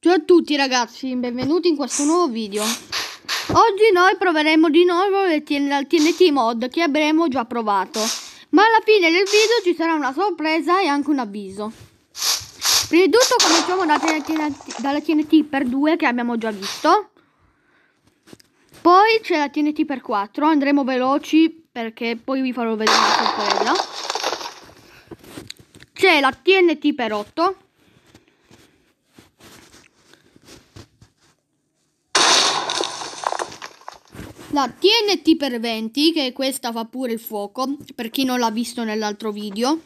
Ciao a tutti ragazzi, benvenuti in questo nuovo video. Oggi noi proveremo di nuovo il TNT mod che avremo già provato. Ma alla fine del video ci sarà una sorpresa e anche un avviso. Prima di tutto cominciamo da TNT, dalla TNT per 2 che abbiamo già visto. Poi c'è la TNT per 4, andremo veloci perché poi vi farò vedere la sorpresa. C'è la TNT per 8 la TNT per 20, che questa fa pure il fuoco, per chi non l'ha visto nell'altro video.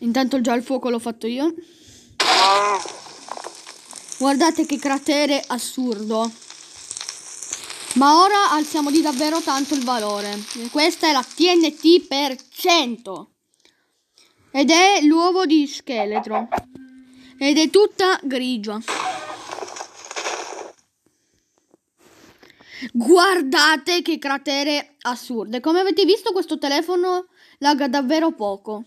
Intanto già il fuoco l'ho fatto io. Guardate che cratere assurdo. Ma ora alziamo di davvero tanto il valore. Questa è la TNT per 100. Ed è l'uovo di scheletro. Ed è tutta grigia. Guardate che cratere assurde. Come avete visto questo telefono lagga davvero poco.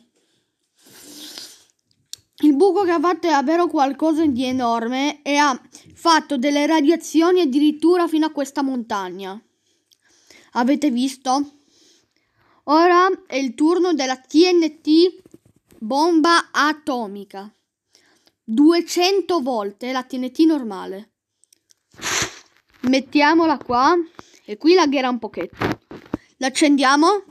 Il buco che ha fatto è davvero qualcosa di enorme e ha fatto delle radiazioni addirittura fino a questa montagna. Avete visto? Ora è il turno della TNT bomba atomica. 200 volte la TNT normale. Mettiamola qua. E qui lagherà un pochetto. L'accendiamo.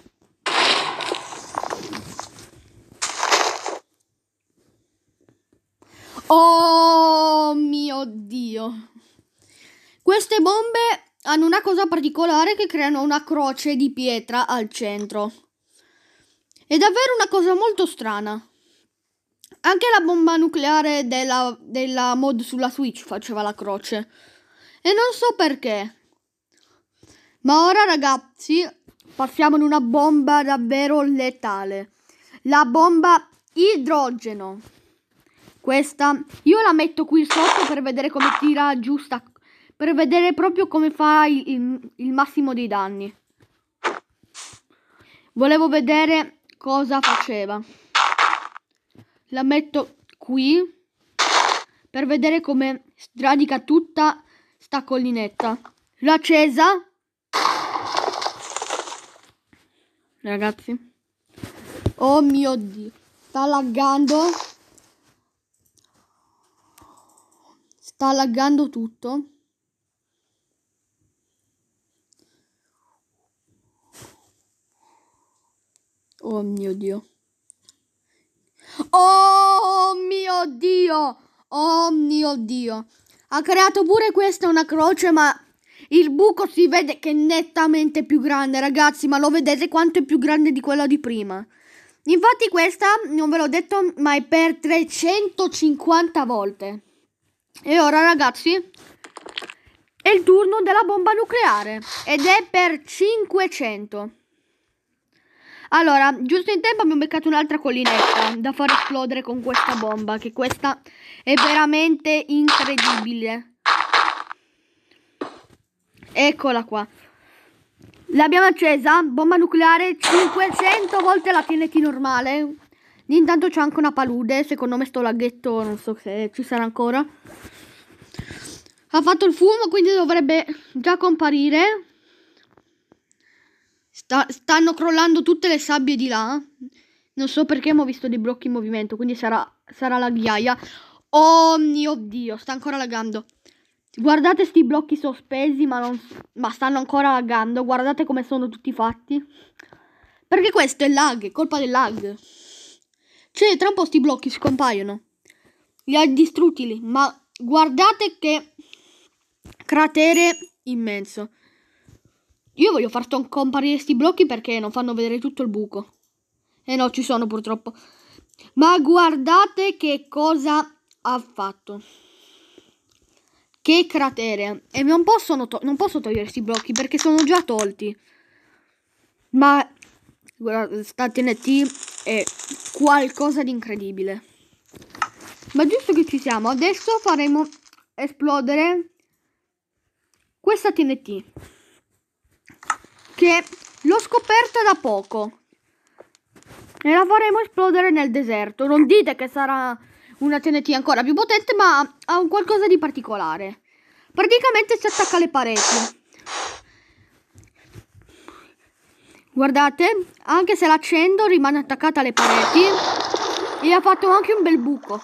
Oh mio Dio. Queste bombe hanno una cosa particolare che creano una croce di pietra al centro. È davvero una cosa molto strana. Anche la bomba nucleare della, della mod sulla Switch faceva la croce. E non so perché. Ma ora ragazzi passiamo ad una bomba davvero letale. La bomba idrogeno. Questa io la metto qui sotto per vedere come tira giusta. Per vedere proprio come fa il, il, il massimo dei danni. Volevo vedere cosa faceva. La metto qui per vedere come stradica tutta sta collinetta. L'ho accesa. Ragazzi. Oh mio dio. Sta laggando. Sta laggando tutto. Oh mio dio. Oh mio dio. Oh mio dio. Ha creato pure questa una croce, ma il buco si vede che è nettamente più grande, ragazzi, ma lo vedete quanto è più grande di quella di prima. Infatti questa, non ve l'ho detto, ma è per 350 volte. E ora, ragazzi, è il turno della bomba nucleare ed è per 500. Allora, giusto in tempo abbiamo beccato un'altra collinetta da far esplodere con questa bomba, che questa è veramente incredibile. Eccola qua. L'abbiamo accesa, bomba nucleare 500 volte la TNT normale. Intanto c'è anche una palude, secondo me sto laghetto non so se ci sarà ancora. Ha fatto il fumo, quindi dovrebbe già comparire. Sta, stanno crollando tutte le sabbie di là. Non so perché, ma ho visto dei blocchi in movimento, quindi sarà, sarà la ghiaia. Oh mio Dio, sta ancora lagando. Guardate sti blocchi sospesi, ma, non, ma stanno ancora lagando. Guardate come sono tutti fatti. Perché questo è lag, colpa del lag. Cioè, tra un po' sti blocchi scompaiono. Li ha distrutti lì. ma guardate che cratere immenso. Io voglio far comparire questi blocchi perché non fanno vedere tutto il buco. E eh no, ci sono purtroppo. Ma guardate che cosa ha fatto. Che cratere. E non, to non posso togliere questi blocchi perché sono già tolti. Ma sta TNT è qualcosa di incredibile. Ma giusto che ci siamo, adesso faremo esplodere questa TNT che l'ho scoperta da poco. E la faremo esplodere nel deserto. Non dite che sarà una TNT ancora più potente, ma ha un qualcosa di particolare. Praticamente si attacca alle pareti. Guardate, anche se l'accendo rimane attaccata alle pareti e ha fatto anche un bel buco.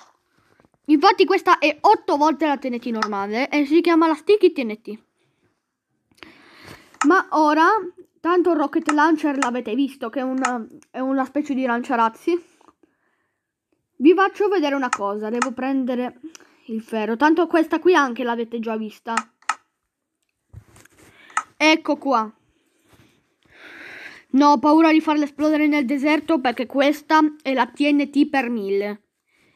Infatti questa è 8 volte la TNT normale e si chiama la Sticky TNT. Ma ora Tanto il rocket launcher l'avete visto che è una, è una specie di lanciarazzi. Vi faccio vedere una cosa, devo prendere il ferro. Tanto questa qui anche l'avete già vista. Ecco qua. No, ho paura di farla esplodere nel deserto perché questa è la TNT per 1000.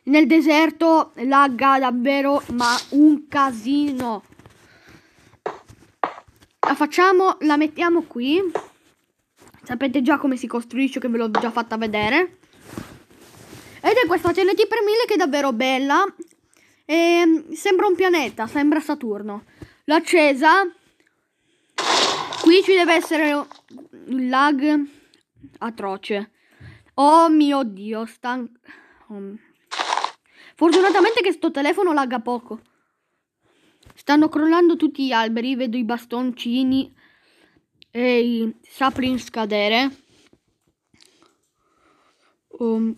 Nel deserto lagga davvero ma un casino la facciamo, la mettiamo qui. Sapete già come si costruisce, che ve l'ho già fatta vedere. Ed è questa CNT per 1000 che è davvero bella. E, ehm, sembra un pianeta, sembra Saturno. L'accesa. Qui ci deve essere un lag atroce. Oh mio Dio, stanco. Oh. Fortunatamente che sto telefono lagga poco. Stanno crollando tutti gli alberi, vedo i bastoncini e i sapling scadere. Um,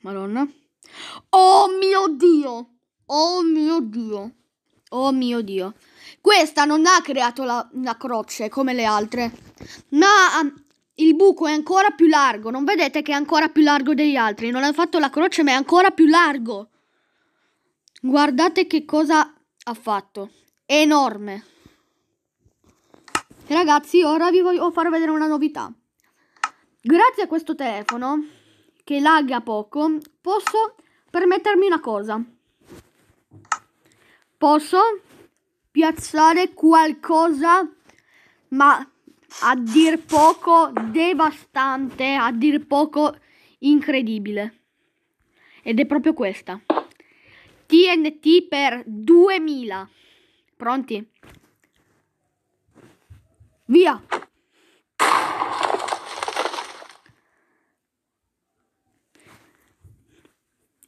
madonna. Oh mio Dio! Oh mio Dio! Oh mio Dio! Questa non ha creato la, la croce come le altre. Ma um, il buco è ancora più largo. Non vedete che è ancora più largo degli altri? Non ha fatto la croce, ma è ancora più largo. Guardate che cosa ha fatto. Enorme. E ragazzi, ora vi voglio far vedere una novità. Grazie a questo telefono, che lagga poco, posso permettermi una cosa. Posso piazzare qualcosa, ma a dir poco devastante, a dir poco incredibile. Ed è proprio questa. TNT per 2000. Pronti? Via!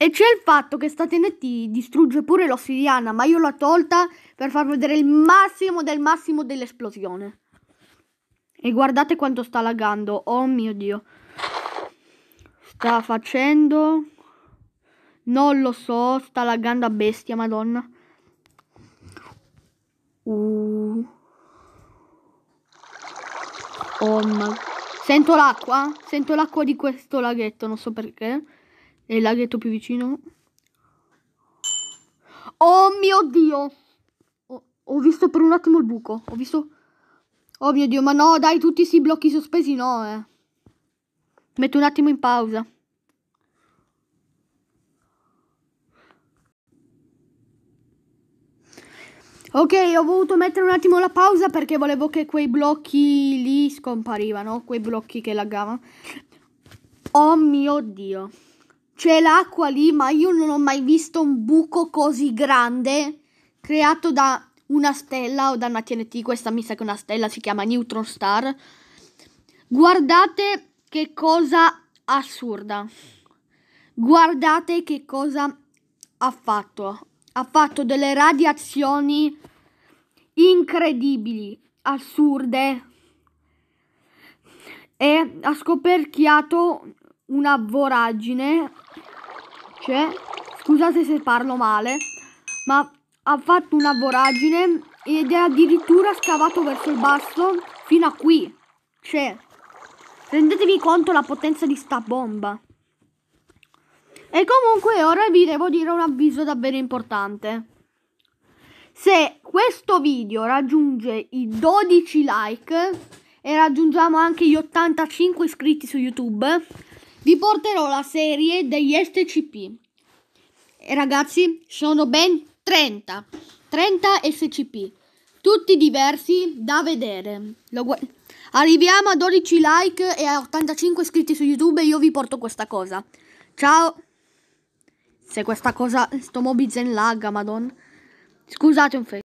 E c'è il fatto che sta TNT distrugge pure l'ossidiana, ma io l'ho tolta per far vedere il massimo del massimo dell'esplosione. E guardate quanto sta laggando, oh mio Dio. Sta facendo... Non lo so, sta laggando a bestia, madonna. Uh. Oh ma... Sento l'acqua, sento l'acqua di questo laghetto, non so perché. È il laghetto più vicino. Oh mio Dio! Ho, ho visto per un attimo il buco, ho visto... Oh mio Dio, ma no, dai, tutti questi blocchi sospesi no, eh. Metto un attimo in pausa. Ok, ho voluto mettere un attimo la pausa perché volevo che quei blocchi lì scomparivano, quei blocchi che laggavano. Oh mio Dio. C'è l'acqua lì, ma io non ho mai visto un buco così grande creato da una stella o da una TNT, questa mi sa che è una stella, si chiama Neutron Star. Guardate che cosa assurda. Guardate che cosa ha fatto ha fatto delle radiazioni incredibili, assurde e ha scoperchiato una voragine, cioè, scusate se parlo male, ma ha fatto una voragine ed è addirittura scavato verso il basso fino a qui, cioè, rendetevi conto la potenza di sta bomba. E comunque ora vi devo dire un avviso davvero importante. Se questo video raggiunge i 12 like e raggiungiamo anche gli 85 iscritti su YouTube, vi porterò la serie degli SCP. E ragazzi, sono ben 30. 30 SCP, tutti diversi da vedere. Arriviamo a 12 like e a 85 iscritti su YouTube e io vi porto questa cosa. Ciao! Se questa cosa, sto mobizen lagga, madonna. Scusate un fake.